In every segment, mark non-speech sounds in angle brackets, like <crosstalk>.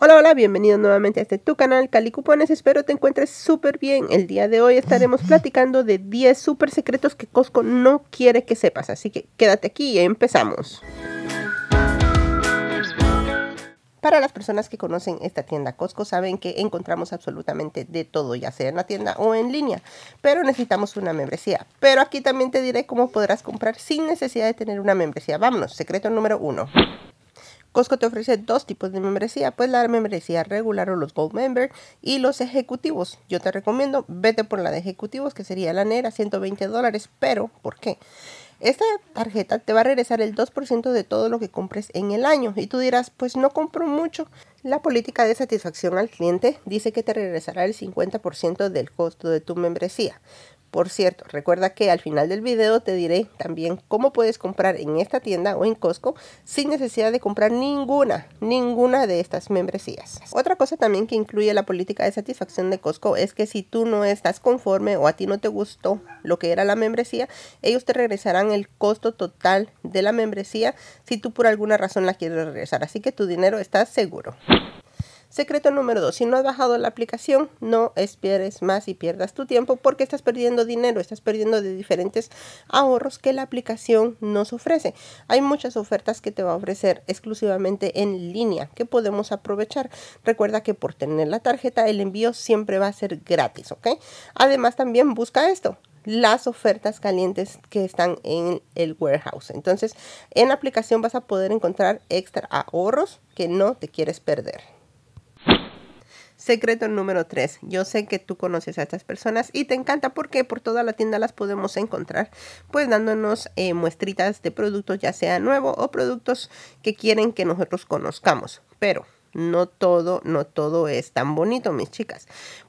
Hola, hola, bienvenidos nuevamente a este tu canal cali cupones espero te encuentres súper bien. El día de hoy estaremos <laughs> platicando de 10 super secretos que Costco no quiere que sepas, así que quédate aquí y empezamos. Para las personas que conocen esta tienda Costco saben que encontramos absolutamente de todo, ya sea en la tienda o en línea, pero necesitamos una membresía. Pero aquí también te diré cómo podrás comprar sin necesidad de tener una membresía. Vámonos, secreto número uno. Costco te ofrece dos tipos de membresía, pues la membresía regular o los Gold Member y los ejecutivos. Yo te recomiendo, vete por la de ejecutivos, que sería la NERA, 120 dólares, pero ¿por qué? Esta tarjeta te va a regresar el 2% de todo lo que compres en el año y tú dirás, pues no compro mucho. La política de satisfacción al cliente dice que te regresará el 50% del costo de tu membresía. Por cierto, recuerda que al final del video te diré también cómo puedes comprar en esta tienda o en Costco sin necesidad de comprar ninguna, ninguna de estas membresías. Otra cosa también que incluye la política de satisfacción de Costco es que si tú no estás conforme o a ti no te gustó lo que era la membresía, ellos te regresarán el costo total de la membresía si tú por alguna razón la quieres regresar. Así que tu dinero está seguro. Secreto número dos, Si no has bajado la aplicación, no esperes más y pierdas tu tiempo porque estás perdiendo dinero, estás perdiendo de diferentes ahorros que la aplicación nos ofrece. Hay muchas ofertas que te va a ofrecer exclusivamente en línea que podemos aprovechar. Recuerda que por tener la tarjeta el envío siempre va a ser gratis, ¿ok? Además también busca esto, las ofertas calientes que están en el warehouse. Entonces, en la aplicación vas a poder encontrar extra ahorros que no te quieres perder. Secreto número 3. Yo sé que tú conoces a estas personas y te encanta porque por toda la tienda las podemos encontrar, pues dándonos eh, muestritas de productos, ya sea nuevo o productos que quieren que nosotros conozcamos. Pero no todo, no todo es tan bonito, mis chicas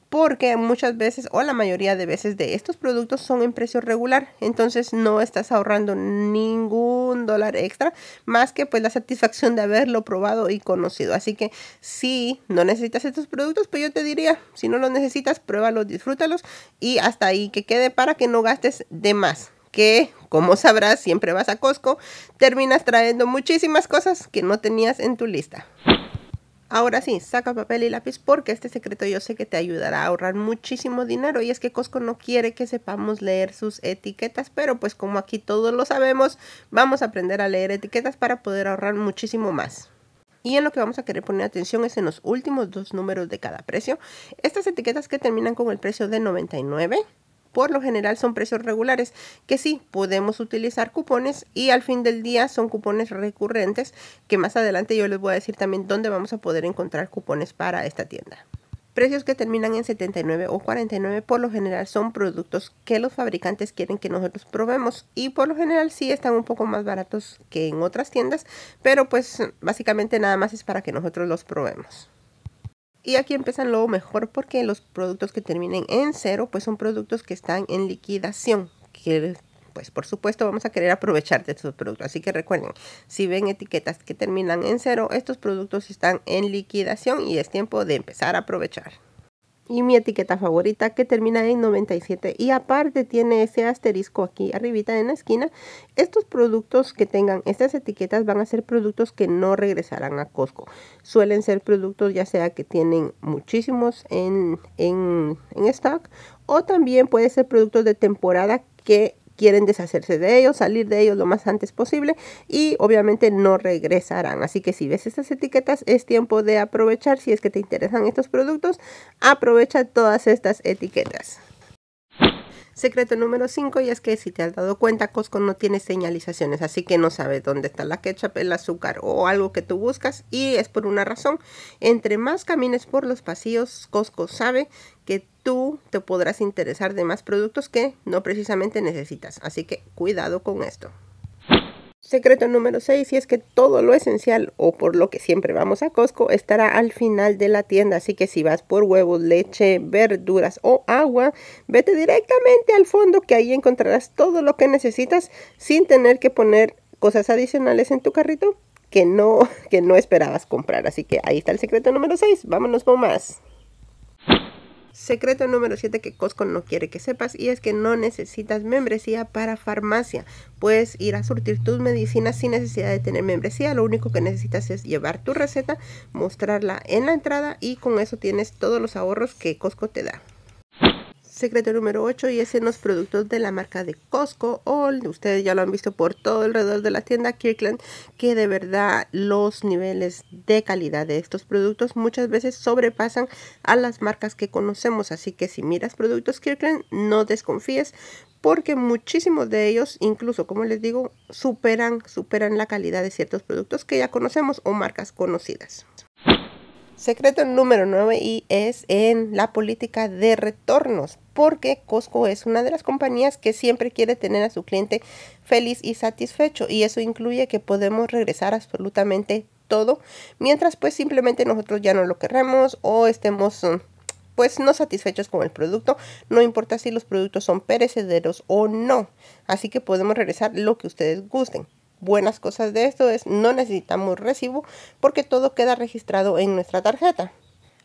porque muchas veces o la mayoría de veces de estos productos son en precio regular, entonces no estás ahorrando ningún dólar extra más que pues la satisfacción de haberlo probado y conocido. Así que si no necesitas estos productos, pues yo te diría, si no los necesitas, pruébalos, disfrútalos y hasta ahí que quede para que no gastes de más que como sabrás siempre vas a Costco, terminas trayendo muchísimas cosas que no tenías en tu lista. Ahora sí, saca papel y lápiz porque este secreto yo sé que te ayudará a ahorrar muchísimo dinero y es que Costco no quiere que sepamos leer sus etiquetas, pero pues como aquí todos lo sabemos, vamos a aprender a leer etiquetas para poder ahorrar muchísimo más. Y en lo que vamos a querer poner atención es en los últimos dos números de cada precio. Estas etiquetas que terminan con el precio de 99 por lo general son precios regulares, que sí, podemos utilizar cupones y al fin del día son cupones recurrentes, que más adelante yo les voy a decir también dónde vamos a poder encontrar cupones para esta tienda. Precios que terminan en 79 o 49 por lo general son productos que los fabricantes quieren que nosotros probemos y por lo general sí están un poco más baratos que en otras tiendas, pero pues básicamente nada más es para que nosotros los probemos. Y aquí empiezan lo mejor porque los productos que terminen en cero, pues son productos que están en liquidación, que pues por supuesto vamos a querer aprovechar de estos productos. Así que recuerden, si ven etiquetas que terminan en cero, estos productos están en liquidación y es tiempo de empezar a aprovechar y mi etiqueta favorita que termina en 97 y aparte tiene ese asterisco aquí arribita en la esquina estos productos que tengan estas etiquetas van a ser productos que no regresarán a Costco suelen ser productos ya sea que tienen muchísimos en, stock o también puede ser productos de temporada que quieren deshacerse de ellos, salir de ellos lo más antes posible y obviamente no regresarán. Así que si ves estas etiquetas es tiempo de aprovechar, si es que te interesan estos productos, aprovecha todas estas etiquetas. Secreto número 5 y es que si te has dado cuenta Costco no tiene señalizaciones, así que no sabes dónde está la ketchup, el azúcar o algo que tú buscas y es por una razón. Entre más camines por los pasillos, Costco sabe que tú te podrás interesar de más productos que no precisamente necesitas, así que cuidado con esto. Secreto número 6, y es que todo lo esencial o por lo que siempre vamos a Costco estará al final de la tienda, así que si vas por huevos, leche, verduras o agua, vete directamente al fondo que ahí encontrarás todo lo que necesitas sin tener que poner cosas adicionales en tu carrito que no, <laughs> que no esperabas comprar. Así que ahí está el secreto número 6, vámonos con más. Secreto número 7 que Costco no quiere que sepas y es que no necesitas membresía para farmacia. Puedes ir a surtir tus medicinas sin necesidad de tener membresía. Lo único que necesitas es llevar tu receta, mostrarla en la entrada y con eso tienes todos los ahorros que Costco te da secreto número 8 y es en los productos de la marca de Costco o ustedes ya lo han visto por todo alrededor de la tienda Kirkland que de verdad los niveles de calidad de estos productos muchas veces sobrepasan a las marcas que conocemos así que si miras productos Kirkland no desconfíes porque muchísimos de ellos, incluso como les digo, superan, superan la calidad de ciertos productos que ya conocemos o marcas conocidas. Secreto número 9 y es en la política de retornos porque Costco es una de las compañías que siempre quiere tener a su cliente feliz y satisfecho y eso incluye que podemos regresar absolutamente todo, mientras pues simplemente nosotros ya no lo queremos o estemos mm, pues no satisfechos con el producto, no importa si los productos son perecederos o no, así que podemos regresar lo que ustedes gusten. Buenas cosas de esto es no necesitamos recibo porque todo queda registrado en nuestra tarjeta.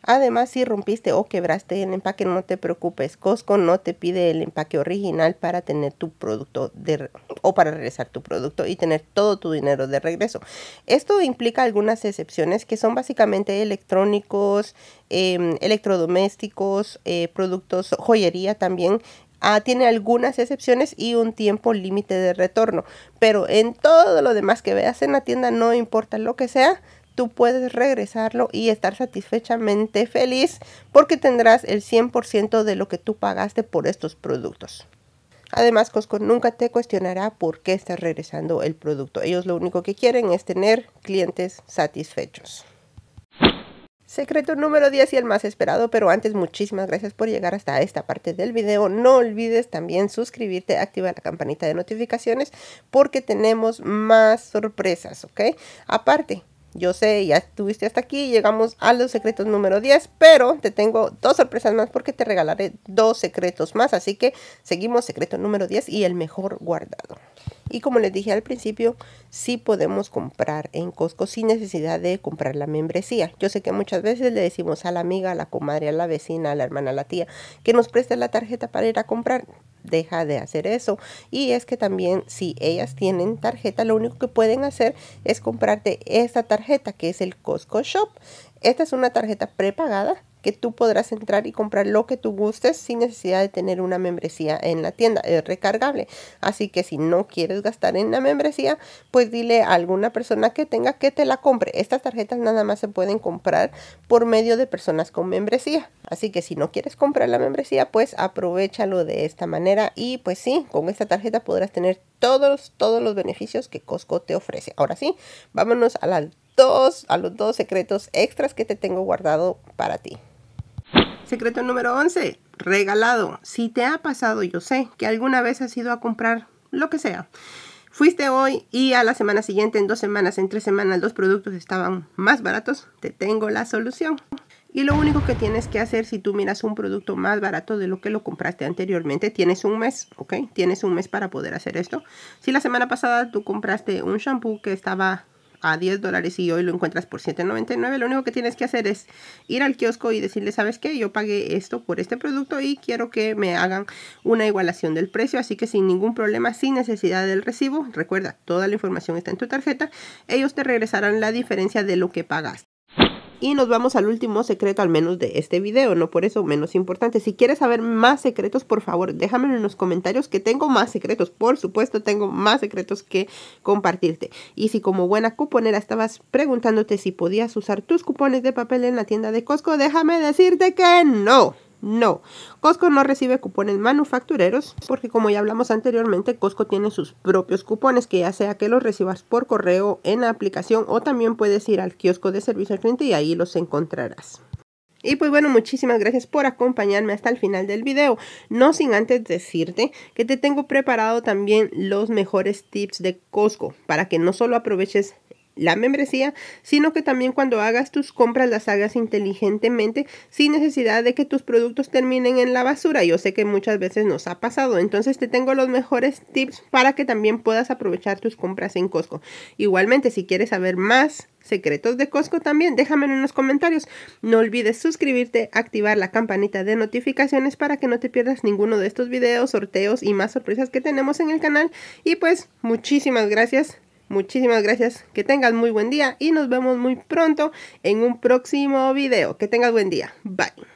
Además, si rompiste o quebraste el empaque, no te preocupes. Costco no te pide el empaque original para tener tu producto o para regresar tu producto y tener todo tu dinero de regreso. Esto implica algunas excepciones que son básicamente electrónicos, em, electrodomésticos, eh, productos, joyería también, ah, tiene algunas excepciones y un tiempo límite de retorno. Pero en todo lo demás que veas en la tienda, no importa lo que sea, tú puedes regresarlo y estar satisfechamente feliz porque tendrás el 100% de lo que tú pagaste por estos productos. Además, Costco nunca te cuestionará por qué estás regresando el producto. Ellos lo único que quieren es tener clientes satisfechos. Secreto número 10 y el más esperado, pero antes muchísimas gracias por llegar hasta esta parte del video. No olvides también suscribirte, activar la campanita de notificaciones porque tenemos más sorpresas, ¿ok? Aparte, yo sé, ya estuviste hasta aquí, llegamos a los secretos número 10, pero te tengo dos sorpresas más porque te regalaré dos secretos más, así que seguimos secreto número 10 y el mejor guardado. Y como les dije al principio, sí podemos comprar en Costco sin necesidad de comprar la membresía. Yo sé que muchas veces le decimos a la amiga, a la comadre, a la vecina, a la hermana, a la tía, que nos preste la tarjeta para ir a comprar deja de hacer eso. Y es que también si ellas tienen tarjeta, lo único que pueden hacer es comprarte esta tarjeta que es el Costco Shop. Esta es una tarjeta prepagada que tú podrás entrar y comprar lo que tú gustes sin necesidad de tener una membresía en la tienda. Es recargable. Así que si no quieres gastar en la membresía, pues dile a alguna persona que tenga que te la compre. Estas tarjetas nada más se pueden comprar por medio de personas con membresía. Así que si no quieres comprar la membresía, pues aprovechalo de esta manera. Y pues sí, con esta tarjeta podrás tener todos, todos los beneficios que Costco te ofrece. Ahora sí, vámonos a, a los dos secretos extras que te tengo guardado para ti. Secreto número 11, regalado. Si te ha pasado, yo sé, que alguna vez has ido a comprar lo que sea. Fuiste hoy y a la semana siguiente, en dos semanas, en tres semanas, los productos estaban más baratos. Te tengo la solución. Y lo único que tienes que hacer si tú miras un producto más barato de lo que lo compraste anteriormente, tienes un mes, ¿ok? Tienes un mes para poder hacer esto. Si la semana pasada tú compraste un shampoo que estaba a 10 dólares y hoy lo encuentras por 7.99, lo único que tienes que hacer es ir al kiosco y decirle, ¿sabes qué? Yo pagué esto por este producto y quiero que me hagan una igualación del precio, así que sin ningún problema, sin necesidad del recibo, recuerda, toda la información está en tu tarjeta, ellos te regresarán la diferencia de lo que pagaste y nos vamos al último secreto, al menos de este video, no por eso menos importante. Si quieres saber más secretos, por favor, déjamelo en los comentarios que tengo más secretos. Por supuesto, tengo más secretos que compartirte. Y si como buena cuponera estabas preguntándote si podías usar tus cupones de papel en la tienda de Costco, déjame decirte que no. No, Costco no recibe cupones manufactureros porque como ya hablamos anteriormente, Costco tiene sus propios cupones que ya sea que los recibas por correo en la aplicación o también puedes ir al kiosco de servicio al cliente y ahí los encontrarás. Y pues bueno, muchísimas gracias por acompañarme hasta el final del video. No sin antes decirte que te tengo preparado también los mejores tips de Costco para que no solo aproveches la membresía, sino que también cuando hagas tus compras las hagas inteligentemente sin necesidad de que tus productos terminen en la basura. Yo sé que muchas veces nos ha pasado, entonces te tengo los mejores tips para que también puedas aprovechar tus compras en Costco. Igualmente, si quieres saber más secretos de Costco también, déjamelo en los comentarios. No olvides suscribirte, activar la campanita de notificaciones para que no te pierdas ninguno de estos videos, sorteos y más sorpresas que tenemos en el canal. Y pues muchísimas gracias Muchísimas gracias, que tengas muy buen día y nos vemos muy pronto en un próximo video. Que tengas buen día. Bye.